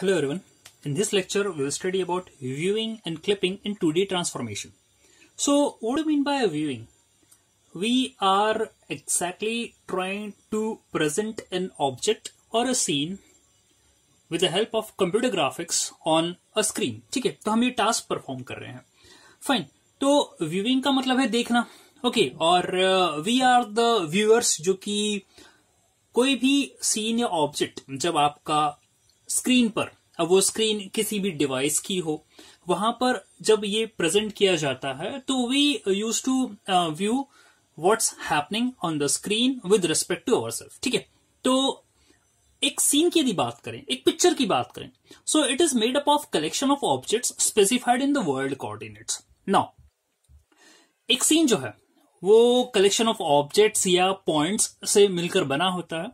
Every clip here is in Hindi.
Hello everyone. In this lecture, we will study about viewing and clipping in 2D transformation. So what do you mean by a viewing? We are exactly trying to present an object or a scene with the help of computer graphics on a screen. ठीक है तो हम ये टास्क परफॉर्म कर रहे हैं फाइन तो व्यूइंग का मतलब है देखना ओके okay, और वी आर द व्यूअर्स जो कि कोई भी सीन या ऑब्जेक्ट जब आपका स्क्रीन पर अब वो स्क्रीन किसी भी डिवाइस की हो वहां पर जब ये प्रेजेंट किया जाता है तो we use to view what's happening on the screen with respect to our self ठीक है तो एक सीन की यदि बात करें एक पिक्चर की बात करें so it is made up of collection of objects specified in the world coordinates now एक सीन जो है वो कलेक्शन ऑफ ऑब्जेक्ट्स या पॉइंट्स से मिलकर बना होता है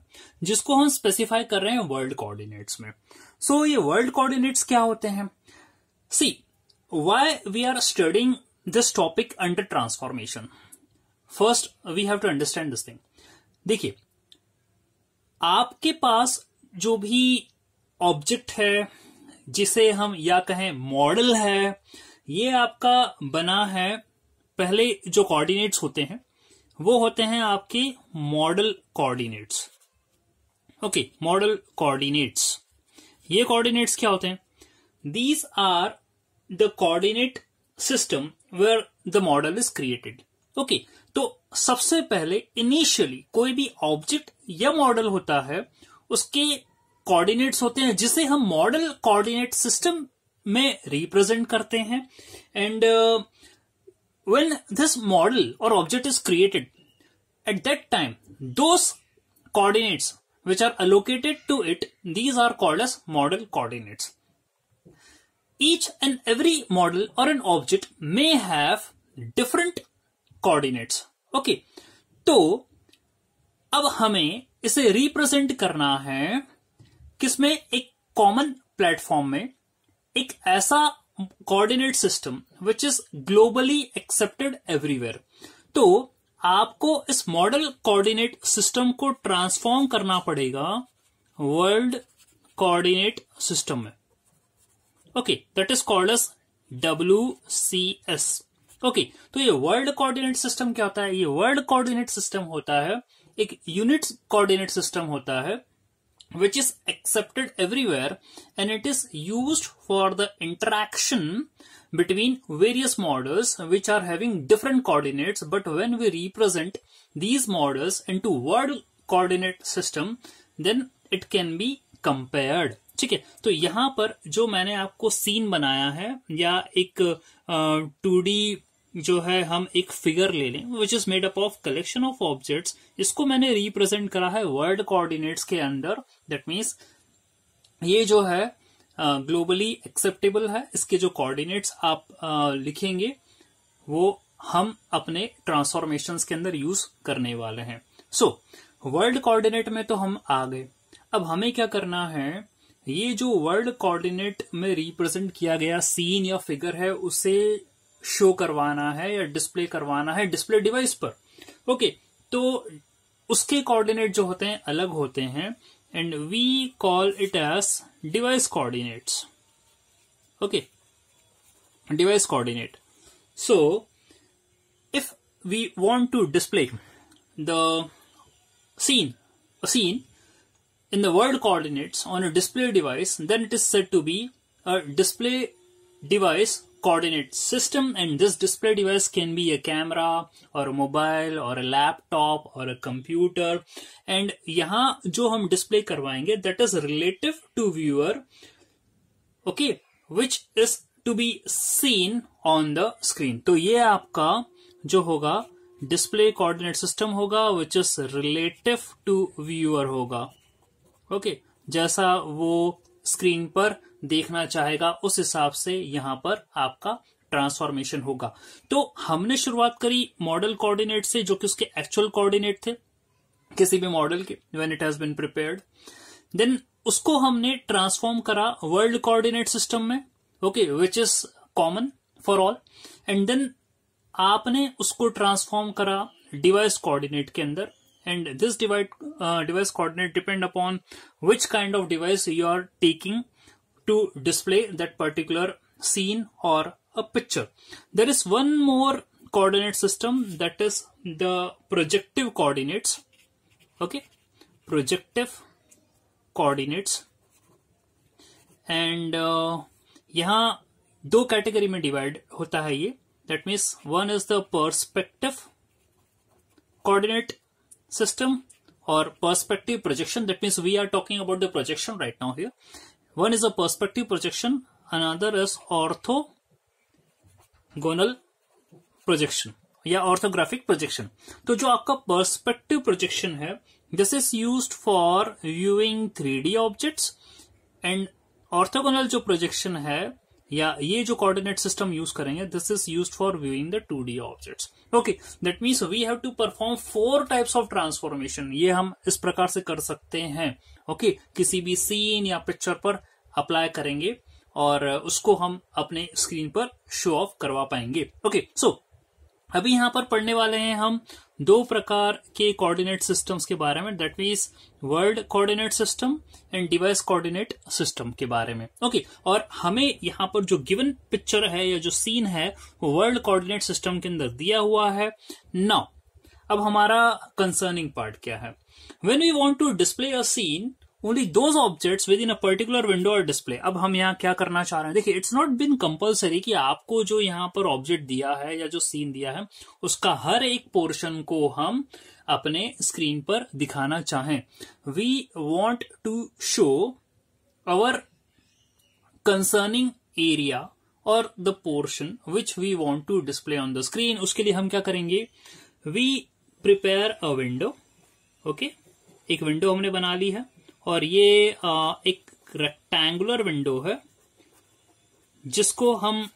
जिसको हम स्पेसिफाई कर रहे हैं वर्ल्ड कोऑर्डिनेट्स में सो so, ये वर्ल्ड कोऑर्डिनेट्स क्या होते हैं see why we are studying this topic under transformation first we have to understand this thing देखिए आपके पास जो भी ऑब्जेक्ट है जिसे हम या कहें मॉडल है ये आपका बना है पहले जो कोऑर्डिनेट्स होते हैं वो होते हैं आपके model coordinates okay model coordinates ये कोऑर्डिनेट्स क्या होते हैं these are the coordinate system where the model is created okay तो सबसे पहले इनिशियली कोई भी ऑब्जेक्ट या मॉडल होता है उसके कोऑर्डिनेट्स होते हैं जिसे हम मॉडल कोऑर्डिनेट सिस्टम में रिप्रेजेंट करते हैं and uh, when this model or object is created, at that time, those coordinates which are allocated to it, these are called as model coordinates. Each and every model or an object may have different coordinates. okay तो ab hame ise represent karna hai kisme ek common platform mein ek aisa coordinate system which is globally accepted everywhere तो आपको इस मॉडल कोऑर्डिनेट सिस्टम को ट्रांसफॉर्म करना पड़ेगा वर्ल्ड कोऑर्डिनेट सिस्टम में okay that is called S W C S okay तो ये वर्ल्ड कोऑर्डिनेट सिस्टम क्या होता है ये वर्ल्ड कोऑर्डिनेट सिस्टम होता है एक यूनिट कोऑर्डिनेट सिस्टम होता है which is accepted everywhere and it is use for the interaction between various models which are having different coordinates but when we represent these models into word coordinate system then it can be compared ठीक है तो यहां पर जो मैंने आपको सीन बनाया है या एक टू डी जो है हम एक फिगर ले लें which is made up of collection of objects इसको मैंने रिप्रेजेंट करा है वर्ड कोऑर्डिनेट्स के अंदर दैट मीन्स ये जो है ग्लोबली एक्सेप्टेबल है इसके जो कोऑर्डिनेट्स आप uh, लिखेंगे वो हम अपने ट्रांसफॉर्मेशन के अंदर यूज करने वाले हैं सो वर्ल्ड कोऑर्डिनेट में तो हम आ गए अब हमें क्या करना है ये जो वर्ल्ड कोऑर्डिनेट में रिप्रेजेंट किया गया सीन या फिगर है उसे शो करवाना है या डिस्प्ले करवाना है डिस्प्ले डिवाइस पर ओके okay, तो उसके कोऑर्डिनेट जो होते हैं अलग होते हैं and we call it as device coordinates okay device coordinate so if we want to display the scene a scene in the world coordinates on a display device then it is said to be a display device coordinate system and this display device can be a camera और मोबाइल और लैपटॉप और कंप्यूटर एंड यहाँ जो हम डिस्प्ले करवाएंगे that is relative to viewer okay which is to be seen on the screen तो ये आपका जो होगा डिस्प्ले कोऑर्डिनेट सिस्टम होगा which is relative to viewer होगा ओके okay, जैसा वो स्क्रीन पर देखना चाहेगा उस हिसाब से यहां पर आपका ट्रांसफॉर्मेशन होगा तो हमने शुरुआत करी मॉडल कोऑर्डिनेट से जो कि उसके एक्चुअल कोऑर्डिनेट थे किसी भी मॉडल के when it has been prepared then उसको हमने ट्रांसफॉर्म करा वर्ल्ड कोऑर्डिनेट सिस्टम में okay which is common for all and then आपने उसको ट्रांसफॉर्म करा डिवाइस कोऑर्डिनेट के अंदर and this device uh, device coordinate depend upon which kind of device you are taking to display that particular scene or a picture. There is one more coordinate system that is the projective coordinates. Okay, projective coordinates. And uh, यहाँ दो category में divide That means one is the perspective coordinate. system or perspective projection that means we are talking about the projection right now here one is a perspective projection another is orthogonal projection या ऑर्थोग्राफिक प्रोजेक्शन तो जो आपका पर्सपेक्टिव प्रोजेक्शन है this is use for viewing three D objects and orthogonal जो प्रोजेक्शन है या ये जो कोऑर्डिनेट सिस्टम यूज करेंगे this is use for viewing the two D objects okay that means we have to perform four types of transformation ये हम इस प्रकार से कर सकते हैं ओके okay? किसी भी सीन या पिक्चर पर अप्लाई करेंगे और उसको हम अपने स्क्रीन पर शो ऑफ करवा पाएंगे ओके okay, सो so, अभी यहां पर पढ़ने वाले हैं हम दो प्रकार के कोऑर्डिनेट सिस्टम्स के बारे में that means world coordinate system and device coordinate system के बारे में ओके okay, और हमें यहां पर जो गिवन पिक्चर है या जो सीन है वो वर्ल्ड कोऑर्डिनेट सिस्टम के अंदर दिया हुआ है नाउ अब हमारा कंसर्निंग पार्ट क्या है when you want to display a scene only those objects within a particular window और डिस्प्ले अब हम यहाँ क्या करना चाह रहे हैं देखिए इट्स नॉट बिन कंपल्सरी कि आपको जो यहाँ पर ऑब्जेक्ट दिया है या जो सीन दिया है उसका हर एक पोर्शन को हम अपने स्क्रीन पर दिखाना चाहें we want to show our concerning area और the portion which we want to display on the screen उसके लिए हम क्या करेंगे we prepare a window okay एक विंडो हमने बना ली है और ये एक रेक्टेंगुलर विंडो है जिसको हम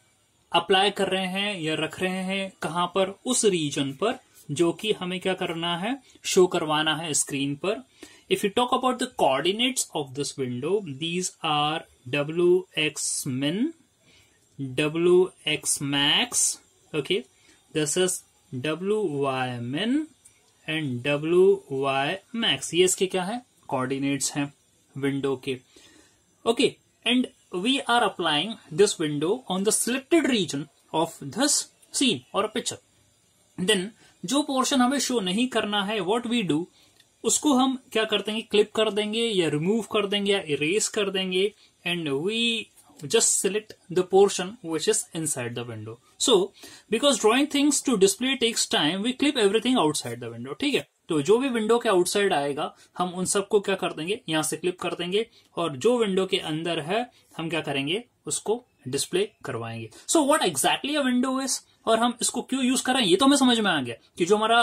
अप्लाई कर रहे हैं या रख रहे हैं कहां पर उस रीजन पर जो कि हमें क्या करना है शो करवाना है स्क्रीन पर if you talk about the coordinates of this window these are W X min W X max okay this is W Y min and W Y max ये इसके क्या है कोऑर्डिनेट्स हैं विंडो के okay and we are applying this window on the selected region of this scene और पिक्चर देन जो पोर्शन हमें शो नहीं करना है व्हाट वी डू उसको हम क्या करते हैं क्लिप कर देंगे या रिमूव कर देंगे या इरेज कर देंगे and we just select the portion which is inside the window so because drawing things to display takes time we clip everything outside the window ठीक है तो जो भी विंडो के आउटसाइड आएगा हम उन सबको क्या कर देंगे यहां से क्लिप कर देंगे और जो विंडो के अंदर है हम क्या करेंगे उसको डिस्प्ले करवाएंगे so what exactly a window is और हम इसको क्यों यूज हैं ये तो हमें समझ में आ गया कि जो हमारा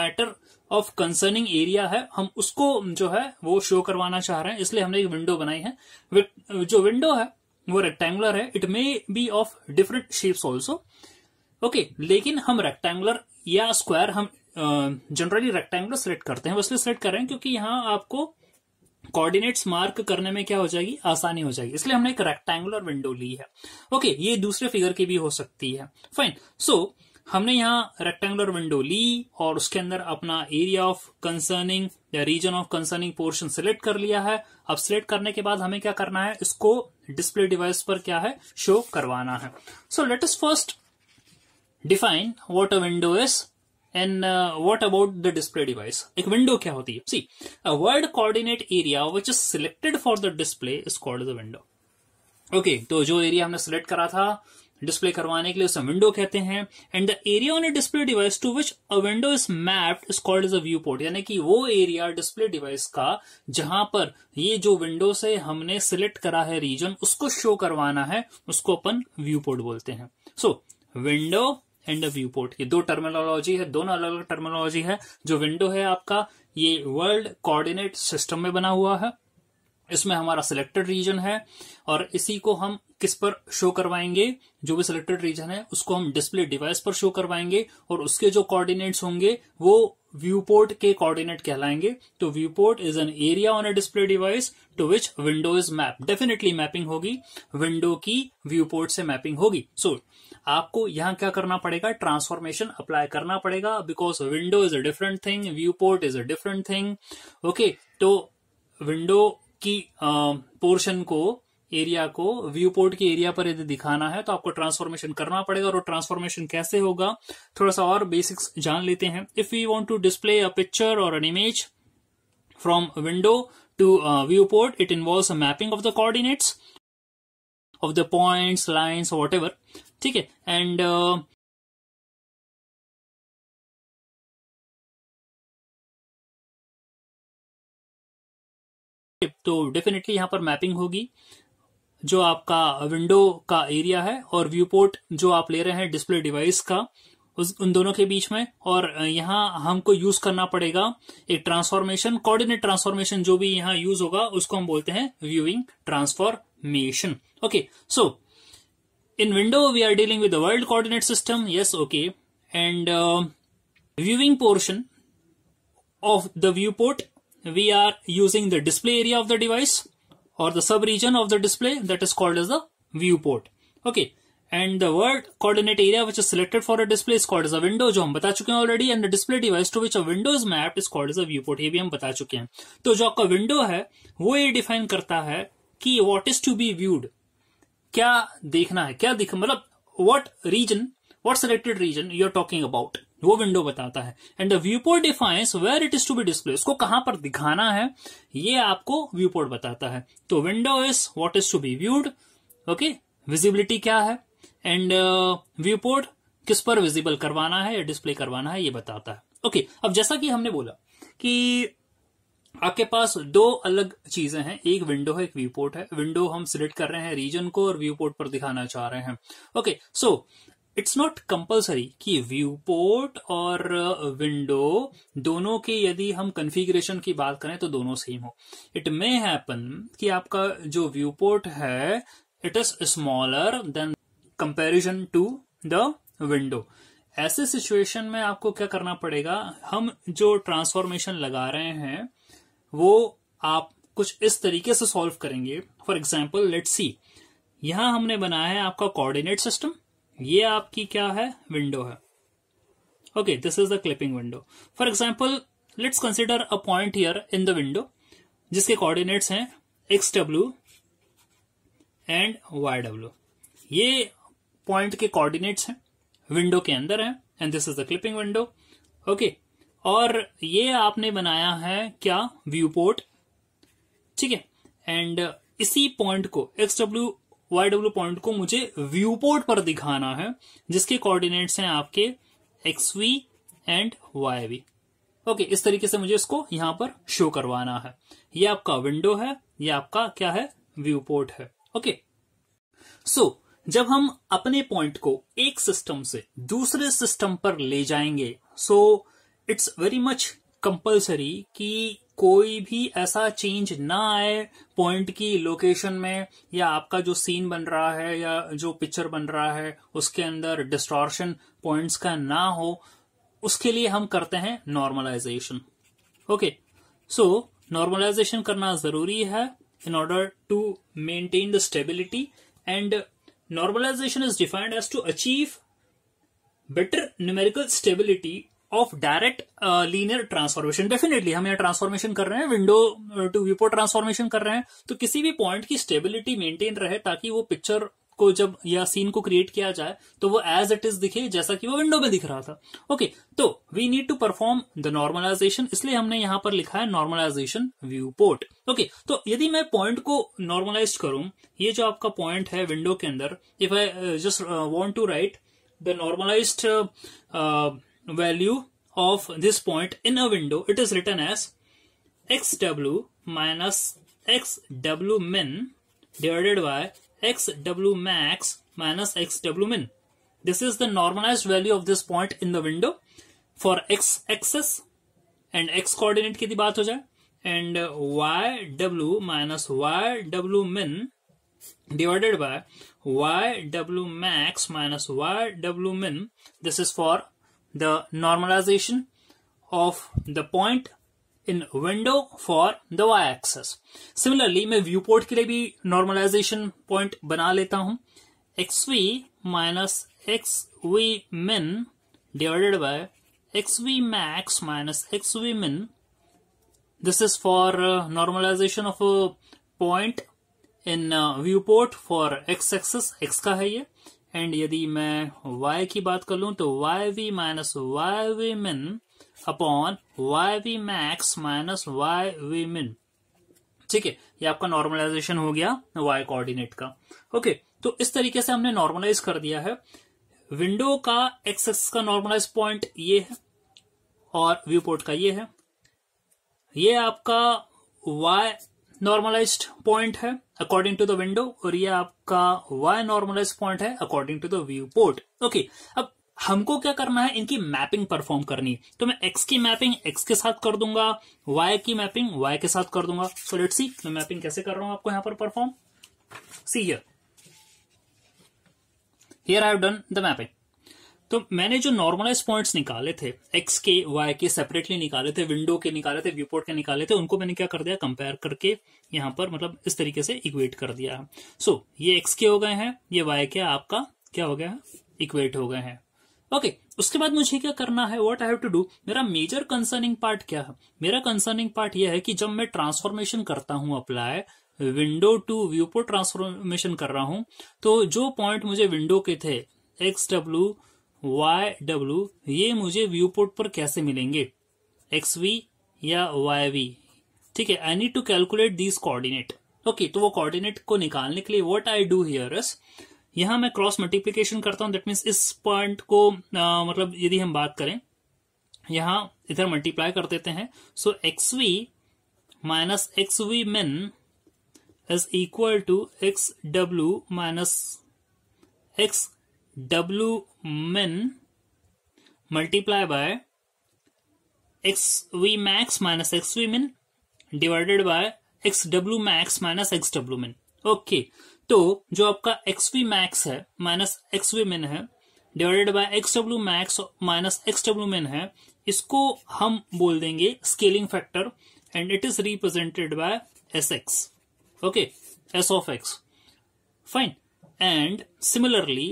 मैटर ऑफ कंसर्निंग एरिया है हम उसको जो है वो शो करवाना चाह रहे हैं इसलिए हमने एक विंडो बनाई है जो विंडो है वो रेक्टेंगुलर है it may be of different shapes also okay लेकिन हम रेक्टेंगुलर या स्क्वायर हम जनरली रेक्टेंगुलर सेलेक्ट करते हैं वो इसलिए सेलेक्ट कर रहे हैं क्योंकि यहाँ आपको कोऑर्डिनेट्स मार्क करने में क्या हो जाएगी आसानी हो जाएगी इसलिए हमने एक रेक्टेंगुलर विंडो ली है ओके ये दूसरे फिगर की भी हो सकती है फाइन सो so, हमने यहाँ रेक्टेंगुलर विंडो ली और उसके अंदर अपना एरिया ऑफ कंसर्निंग या region of concerning portion select कर लिया है अब सिलेक्ट करने के बाद हमें क्या करना है इसको डिस्प्ले डिवाइस पर क्या है शो करवाना है so let us first define what a window is and what about the display device एक विंडो क्या होती है? See a coordinate area which is selected for the display is called the window okay तो जो एरिया हमने सिलेक्ट करा था डिस्प्ले करवाने के लिए उसे विंडो कहते हैं and the area on a display device to which a window is mapped is called is a viewport यानी कि वो एरिया डिस्प्ले डिवाइस का जहां पर ये जो विंडो से हमने सिलेक्ट करा है रीजन उसको शो करवाना है उसको अपन व्यू पोर्ट बोलते हैं so window and viewport ये दो टर्मिनोलॉजी है दोनों अलग अलग टर्मिनोलॉजी है जो विंडो है आपका ये वर्ल्ड कोऑर्डिनेट सिस्टम में बना हुआ है इसमें हमारा सिलेक्टेड रीजन है और इसी को हम किस पर शो करवाएंगे जो भी सिलेक्टेड रीजन है उसको हम डिस्प्ले डिवाइस पर शो करवाएंगे और उसके जो कोऑर्डिनेट्स होंगे वो व्यू पोर्ट के कोऑर्डिनेट कहलाएंगे तो viewport is an area on a display device to which window is map definitely mapping होगी विंडो की व्यू पोर्ट से मैपिंग होगी सो so, आपको यहाँ क्या करना पड़ेगा ट्रांसफॉर्मेशन अप्लाई करना पड़ेगा because window is a different thing viewport is a different thing okay तो विंडो की पोर्शन uh, को एरिया को व्यू पोर्ट की एरिया पर यदि दिखाना है तो आपको ट्रांसफॉर्मेशन करना पड़ेगा और ट्रांसफॉर्मेशन कैसे होगा थोड़ा सा और बेसिक्स जान लेते हैं if you want to display a picture और an image from window to viewport it involve a mapping of the coordinates of the points lines whatever ठीक है एंड uh, तो डेफिनेटली यहां पर मैपिंग होगी जो आपका विंडो का एरिया है और व्यू पोर्ट जो आप ले रहे हैं डिस्प्ले डिवाइस का उस उन दोनों के बीच में और uh, यहाँ हमको यूज करना पड़ेगा एक ट्रांसफॉर्मेशन कोऑर्डिनेट ट्रांसफॉर्मेशन जो भी यहाँ यूज होगा उसको हम बोलते हैं viewing transformation okay so in window we are dealing with the world coordinate system yes okay and uh, viewing portion of the viewport we are using the display area of the device or the sub region of the display that is called as the viewport okay and the world coordinate area which is selected for a display is called as a window jo hum bata chuke hain already and the display device to which a window is mapped is called as a viewport ye bhi hum bata chuke hain to jo aapka window hai wo ye define karta hai ki what is to be viewed क्या देखना है क्या दिख मतलब what region what selected region you are talking about वो विंडो बताता है and the viewport defines where it is to be display उसको कहां पर दिखाना है ये आपको व्यू पोर्ट बताता है तो window is what is to be viewed okay visibility क्या है एंड व्यू पोर्ट किस पर विजिबल करवाना है या डिस्प्ले करवाना है ये बताता है ओके okay, अब जैसा कि हमने बोला कि आपके पास दो अलग चीजें हैं एक विंडो है एक व्यूपोर्ट है विंडो हम सिलेक्ट कर रहे हैं रीजन को और व्यूपोर्ट पर दिखाना चाह रहे हैं okay so it's not compulsory कि व्यूपोर्ट और विंडो uh, दोनों के यदि हम कंफिग्रेशन की बात करें तो दोनों सेम हो इट मे हैपन कि आपका जो व्यूपोर्ट है it is smaller than comparison to the window ऐसे सिचुएशन में आपको क्या करना पड़ेगा हम जो ट्रांसफॉर्मेशन लगा रहे हैं वो आप कुछ इस तरीके से सॉल्व करेंगे फॉर एग्जाम्पल लेट सी यहां हमने बनाया है आपका कोऑर्डिनेट सिस्टम ये आपकी क्या है विंडो है okay this is the clipping window for example let's consider a point here in the window जिसके कॉर्डिनेट्स हैं X W and Y W ये पॉइंट के कोऑर्डिनेट्स हैं विंडो के अंदर है and this is the clipping window okay और ये आपने बनाया है क्या व्यू पोर्ट ठीक है एंड इसी पॉइंट को X W Y W point को मुझे व्यू पोर्ट पर दिखाना है जिसके कोऑर्डिनेट्स हैं आपके X V and Y V okay इस तरीके से मुझे इसको यहां पर शो करवाना है ये आपका विंडो है ये आपका क्या है व्यू पोर्ट है ओके सो so, जब हम अपने पॉइंट को एक सिस्टम से दूसरे सिस्टम पर ले जाएंगे so so, it's very much compulsory कि कोई भी ऐसा चेंज ना आए पॉइंट की लोकेशन में या आपका जो सीन बन रहा है या जो पिक्चर बन रहा है उसके अंदर डिस्टॉर्शन पॉइंट्स का ना हो उसके लिए हम करते हैं नॉर्मलाइजेशन ओके सो नॉर्मलाइजेशन करना जरूरी है in order to maintain the stability and normalization is defined as to achieve better numerical stability of direct linear transformation definitely हम यहाँ ट्रांसफॉर्मेशन कर रहे हैं विंडो टू व्यूपो ट्रांसफॉर्मेशन कर रहे हैं तो किसी भी पॉइंट की स्टेबिलिटी मेंटेन रहे ताकि वो पिक्चर को जब या सीन को क्रिएट किया जाए तो वो एज इट इज दिखे जैसा कि वो विंडो में दिख रहा था ओके okay, तो we need to perform the normalization इसलिए हमने यहां पर लिखा है नॉर्मलाइजेशन व्यू पोर्ट ओके तो यदि मैं पॉइंट को नॉर्मलाइज करूं ये जो आपका पॉइंट है विंडो के अंदर if I just want to write the normalize value of this point in a window, it is written as xw minus xw min divided by xw max minus xw min. This is the normalized value of this point in the window for x axis and x coordinate की बात हो जाए and uh, y w minus y w min divided by y w max minus y w min. This is for the normalization of the point in window for the Y axis similarly मैं व्यू पोर्ट के लिए भी नॉर्मलाइजेशन पॉइंट बना लेता हूं X V minus X V min divided by X V max minus X V min this is for normalization of point in viewport for X axis X का है ये एंड यदि मैं y की बात कर लू तो Y V minus Y V min upon Y V max minus Y V min ठीक है ये आपका नॉर्मलाइजेशन हो गया y कोऑर्डिनेट का ओके okay, तो इस तरीके से हमने नॉर्मलाइज कर दिया है विंडो का एक्सेस एक्स का नॉर्मलाइज पॉइंट ये है और व्यू पोर्ट का ये है ये आपका y नॉर्मलाइज्ड पॉइंट है अकॉर्डिंग टू द विंडो और ये आपका वाई नॉर्मलाइज पॉइंट है according to the viewport okay अब हमको क्या करना है इनकी मैपिंग परफॉर्म करनी है तो मैं एक्स की मैपिंग एक्स के साथ कर दूंगा वाई की मैपिंग वाई के साथ कर दूंगा सो लेट सी मैं मैपिंग कैसे कर रहा हूं आपको यहां पर perform see here here I have done the mapping तो मैंने जो नॉर्मलाइज पॉइंट्स निकाले थे एक्स के वाई के सेपरेटली निकाले थे विंडो के निकाले थे व्यूपोर्ट के निकाले थे उनको मैंने क्या कर दिया कंपेयर करके यहां पर मतलब इस तरीके से इक्वेट कर दिया है सो so, ये एक्स के हो गए हैं ये वाई के आपका क्या हो गया है इक्वेट हो गए हैं ओके okay, उसके बाद मुझे क्या करना है what I have to do मेरा मेजर कंसर्निंग पार्ट क्या है मेरा कंसर्निंग पार्ट यह है कि जब मैं ट्रांसफॉर्मेशन करता हूं apply window to viewport transformation कर रहा हूं तो जो पॉइंट मुझे विंडो के थे एक्स डब्ल्यू वाई डब्ल्यू ये मुझे व्यू पोर्ट पर कैसे मिलेंगे एक्स वी या वाई वी ठीक है I need to calculate these coordinate okay तो वो कोऑर्डिनेट को निकालने के लिए what I do here is यहां मैं क्रॉस मल्टीप्लीकेशन करता हूं दैट मीन्स इस पॉइंट को आ, मतलब यदि हम बात करें यहां इधर मल्टीप्लाई कर देते हैं so X V minus X V min is equal to X W minus X W min multiply by X V max minus X V min divided by X W max minus X W min okay तो जो आपका एक्स वी मैक्स है माइनस एक्स वी मेन है divided by X W max minus X W min है इसको हम बोल देंगे scaling factor and it is represented by S X okay S of X fine and similarly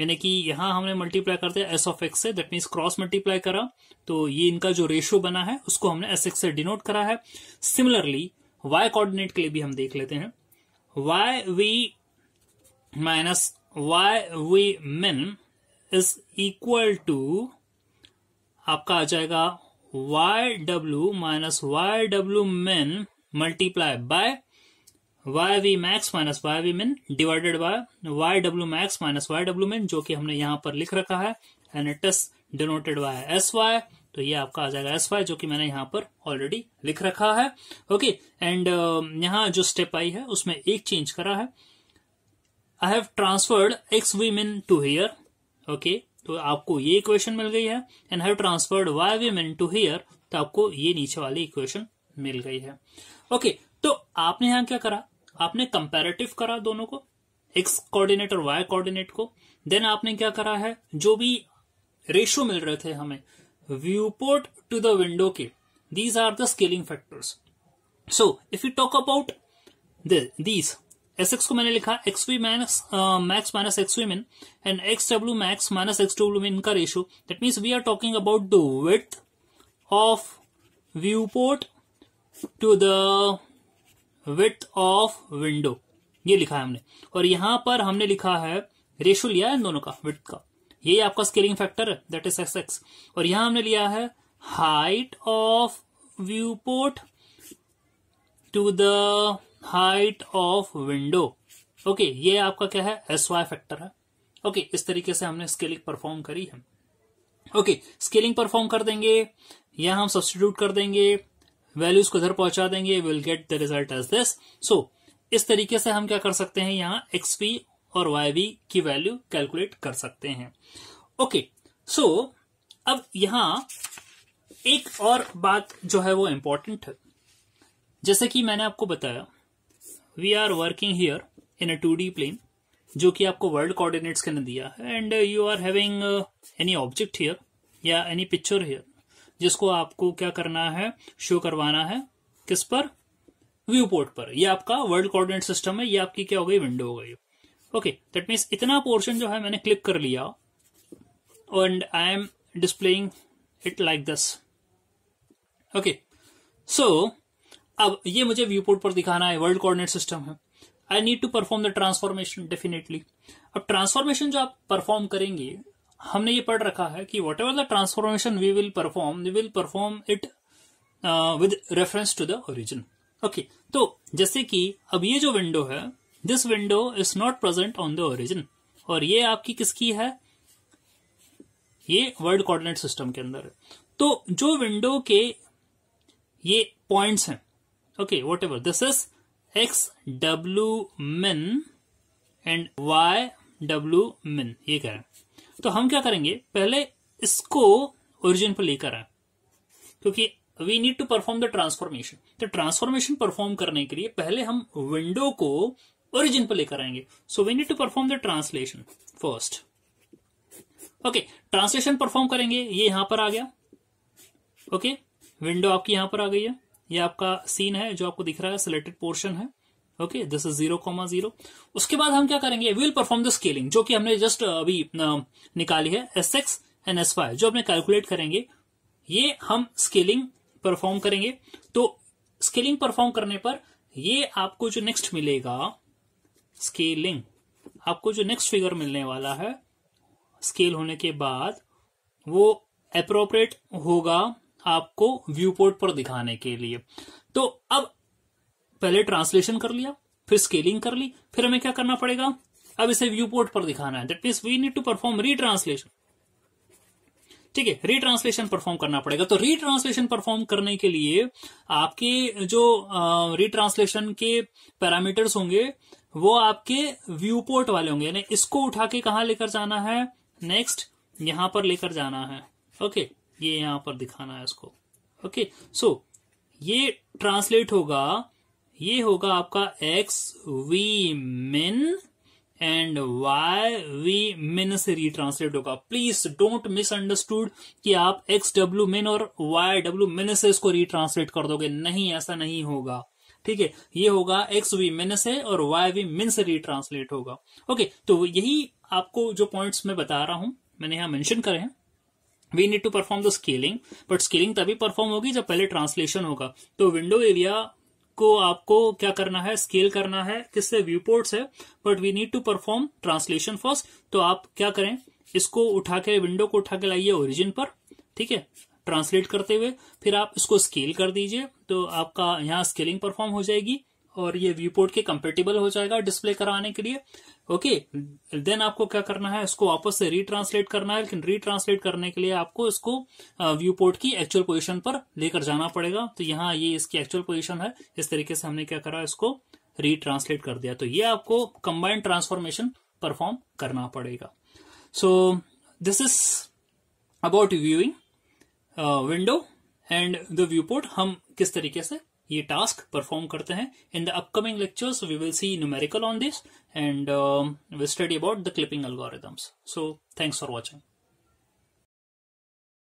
यानी कि यहां हमने मल्टीप्लाई करते हैं एस ऑफ एक्स से दैट मीन्स क्रॉस मल्टीप्लाई करा तो ये इनका जो रेशियो बना है उसको हमने एस एक्स से डिनोट करा है सिमिलरली वाई कोऑर्डिनेट के लिए भी हम देख लेते हैं Y V minus Y V min is equal to आपका आ जाएगा Y W minus Y W min multiply by Y V max minus Y V min divided by Y W max minus Y W min जो कि हमने यहां पर लिख रखा है and it is denoted by S Y तो ये आपका आ जाएगा एस वाई जो कि मैंने यहां पर ऑलरेडी लिख रखा है ओके एंड uh, यहाँ जो स्टेप आई है उसमें एक चेंज करा है I have transferred X V min to here okay तो आपको ये इक्वेशन मिल गई है and have transferred Y V min to here तो आपको ये नीचे वाली इक्वेशन मिल गई है ओके okay, तो आपने यहाँ क्या करा आपने कंपेरेटिव करा दोनों को एक्स कोऑर्डिनेट और वाई कोऑर्डिनेट को देन आपने क्या करा है जो भी रेशियो मिल रहे थे हमें viewport to the window के these are the scaling factors so if you talk about these S X को मैंने लिखा X V minus max minus X V min and X W max minus X W min का ratio that means we are talking about the width of viewport to the width of window ये लिखा है हमने और यहां पर हमने लिखा है रेशो लिया है दोनों का विथ का यही आपका स्केलिंग फैक्टर है दैट इज एक्स एक्स और यहां हमने लिया है height of viewport to the height of window okay ये आपका क्या है एस वाई फैक्टर है ओके okay, इस तरीके से हमने स्केलिंग परफॉर्म करी है ओके स्केलिंग परफॉर्म कर देंगे यहां हम सब्सटीट्यूट कर देंगे वैल्यूज को इधर पहुंचा देंगे will get the result as this so इस तरीके से हम क्या कर सकते हैं यहां एक्सपी और वाई की वैल्यू कैलकुलेट कर सकते हैं ओके okay, सो so, अब यहां एक और बात जो है वो इंपॉर्टेंट है जैसे कि मैंने आपको बताया we are working here in a two D plane जो कि आपको वर्ल्ड कोऑर्डिनेट्स के अंदर दिया है and you are having any object here या एनी पिक्चर हियर जिसको आपको क्या करना है शो करवाना है किस पर व्यू पोर्ट पर ये आपका वर्ल्ड कोऑर्डिनेट सिस्टम है ये आपकी क्या हो गई विंडो हो गई ओके दैट मीन्स इतना पोर्शन जो है मैंने क्लिक कर लिया and I am displaying it like this okay so अब ये मुझे व्यू पोर्ट पर दिखाना है वर्ल्ड कोऑर्डिनेट सिस्टम है I need to perform the transformation definitely अब ट्रांसफॉर्मेशन जो आप परफॉर्म करेंगे हमने ये पढ़ रखा है कि whatever the transformation we will perform we will perform it with reference to the origin okay तो जैसे कि अब ये जो विंडो है this window is not present on the origin और ये आपकी किसकी है ये वर्ल्ड कोऑर्डिनेट सिस्टम के अंदर है तो जो विंडो के ये पॉइंट्स हैं okay whatever this is X W min and Y W min ये कह रहे हैं तो हम क्या करेंगे पहले इसको ओरिजिन पर लेकर आए क्योंकि we need to perform the transformation तो ट्रांसफॉर्मेशन परफॉर्म करने के लिए पहले हम विंडो को ओरिजिन पर लेकर आएंगे so we need to perform the translation first okay translation perform करेंगे ये यहां पर आ गया ओके okay, विंडो आपकी यहां पर आ गई है ये आपका सीन है जो आपको दिख रहा है सिलेक्टेड पोर्शन है okay this is zero comma zero उसके बाद हम क्या करेंगे विल परफॉर्म द स्केलिंग जो कि हमने जस्ट uh, अभी uh, निकाली है S X and S Y जो अपने कैलकुलेट करेंगे ये हम स्केलिंग परफॉर्म करेंगे तो स्केलिंग परफॉर्म करने पर ये आपको जो नेक्स्ट मिलेगा स्केलिंग आपको जो नेक्स्ट फिगर मिलने वाला है स्केल होने के बाद वो अप्रोप्रिएट होगा आपको व्यू पोर्ट पर दिखाने के लिए तो अब पहले ट्रांसलेशन कर लिया फिर स्केलिंग कर ली फिर हमें क्या करना पड़ेगा अब इसे व्यू पोर्ट पर दिखाना है that mean we need to perform retranslation ठीक है रीट्रांसलेशन परफॉर्म करना पड़ेगा तो रीट्रांसलेशन परफॉर्म करने के लिए आपके जो रीट्रांसलेशन के पैरामीटर्स होंगे वो आपके व्यू पोर्ट वाले होंगे यानी इसको उठा के कहा लेकर जाना है नेक्स्ट यहां पर लेकर जाना है ओके ये यहां पर दिखाना है इसको ओके सो so, ये ट्रांसलेट होगा ये होगा आपका X V min and Y V min से रिट्रांसलेट होगा प्लीज डोंट मिसअंडरस्टूड कि आप एक्स डब्ल्यू मिन और वाई डब्ल्यू मिन से इसको रिट्रांसलेट कर दोगे नहीं ऐसा नहीं होगा ठीक है ये होगा एक्स वी मिन से और वाई वी मिन से रिट्रांसलेट होगा ओके तो यही आपको जो पॉइंट्स मैं बता रहा हूं मैंने यहां मेंशन करे हैं we need to perform the scaling but scaling तभी परफॉर्म होगी जब पहले ट्रांसलेशन होगा तो विंडो एरिया को आपको क्या करना है स्केल करना है किससे व्यूपोर्ट है but we need to perform translation first तो आप क्या करें इसको उठा के विंडो को उठा के लाइए ओरिजिन पर ठीक है ट्रांसलेट करते हुए फिर आप इसको स्केल कर दीजिए तो आपका यहाँ स्केलिंग परफॉर्म हो जाएगी और ये व्यू पोर्ट के कंपेटेबल हो जाएगा डिस्प्ले कराने के लिए ओके देन आपको क्या करना है इसको वापस से रीट्रांसलेट करना है लेकिन रीट्रांसलेट करने के लिए आपको इसको व्यू पोर्ट की एक्चुअल पोजिशन पर लेकर जाना पड़ेगा तो यहाँ ये इसकी एक्चुअल पोजिशन है इस तरीके से हमने क्या करा इसको रीट्रांसलेट कर दिया तो ये आपको कंबाइंड ट्रांसफॉर्मेशन परफॉर्म करना पड़ेगा so this is about viewing window and the viewport हम किस तरीके से ये टास्क परफॉर्म करते हैं in the upcoming lectures we will see numerical on this and will study about the clipping algorithms so thanks for watching